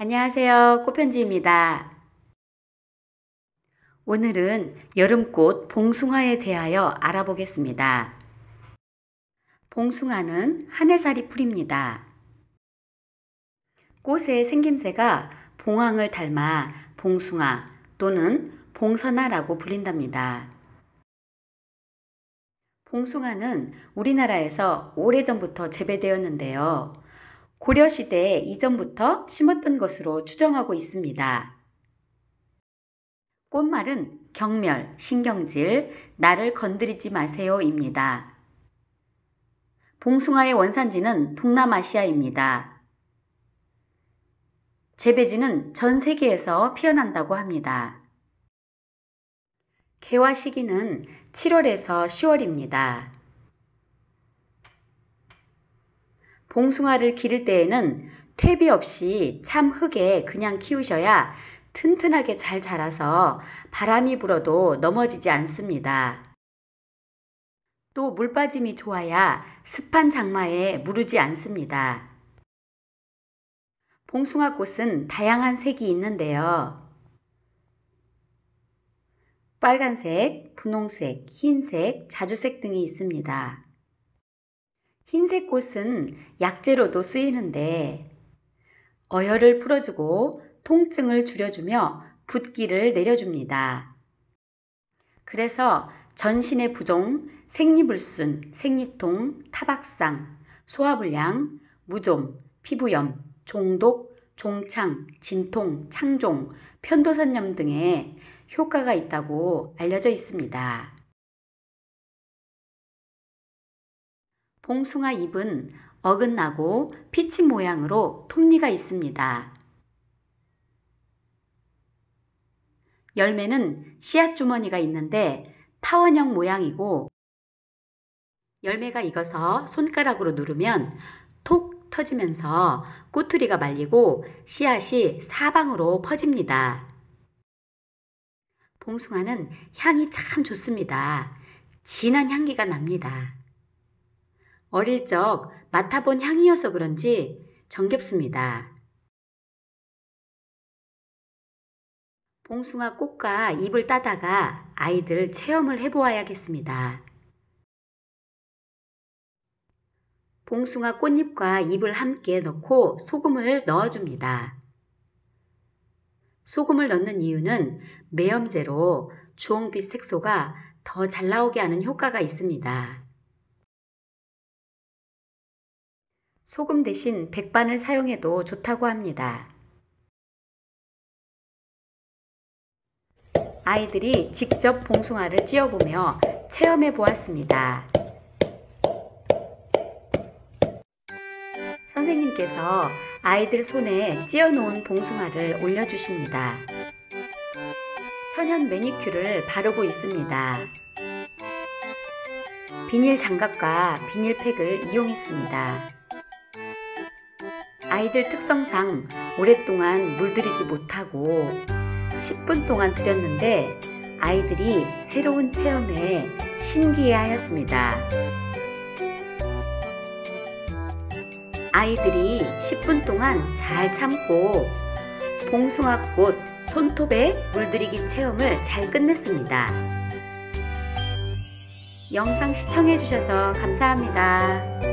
안녕하세요. 꽃편지입니다. 오늘은 여름꽃 봉숭아에 대하여 알아보겠습니다. 봉숭아는 한해살이 풀입니다. 꽃의 생김새가 봉황을 닮아 봉숭아 또는 봉선화라고 불린답니다. 봉숭아는 우리나라에서 오래전부터 재배되었는데요. 고려시대 에 이전부터 심었던 것으로 추정하고 있습니다. 꽃말은 경멸, 신경질, 나를 건드리지 마세요입니다. 봉숭아의 원산지는 동남아시아입니다. 재배지는 전 세계에서 피어난다고 합니다. 개화 시기는 7월에서 10월입니다. 봉숭아를 기를 때에는 퇴비 없이 참 흙에 그냥 키우셔야 튼튼하게 잘 자라서 바람이 불어도 넘어지지 않습니다. 또 물빠짐이 좋아야 습한 장마에 무르지 않습니다. 봉숭아 꽃은 다양한 색이 있는데요. 빨간색, 분홍색, 흰색, 자주색 등이 있습니다. 흰색 꽃은 약재로도 쓰이는데 어혈을 풀어주고 통증을 줄여주며 붓기를 내려줍니다. 그래서 전신의 부종, 생리불순, 생리통, 타박상, 소화불량, 무좀, 피부염, 종독, 종창, 진통, 창종, 편도선염 등에 효과가 있다고 알려져 있습니다. 봉숭아 잎은 어긋나고 피치 모양으로 톱니가 있습니다. 열매는 씨앗 주머니가 있는데 타원형 모양이고 열매가 익어서 손가락으로 누르면 톡 터지면서 꼬투리가 말리고 씨앗이 사방으로 퍼집니다. 봉숭아는 향이 참 좋습니다. 진한 향기가 납니다. 어릴 적 맡아본 향이어서 그런지 정겹습니다. 봉숭아 꽃과 잎을 따다가 아이들 체험을 해보아야겠습니다. 봉숭아 꽃잎과 잎을 함께 넣고 소금을 넣어줍니다. 소금을 넣는 이유는 매염제로 주홍빛 색소가 더 잘 나오게 하는 효과가 있습니다. 소금 대신 백반을 사용해도 좋다고 합니다. 아이들이 직접 봉숭아를 찧어보며 체험해 보았습니다. 선생님께서 아이들 손에 찧어놓은 봉숭아를 올려주십니다. 천연 매니큐를 바르고 있습니다. 비닐 장갑과 비닐팩을 이용했습니다. 아이들 특성상 오랫동안 물들이지 못하고 10분 동안 들였는데 아이들이 새로운 체험에 신기해하였습니다. 아이들이 10분 동안 잘 참고 봉숭아꽃 손톱에 물들이기 체험을 잘 끝냈습니다. 영상 시청해주셔서 감사합니다.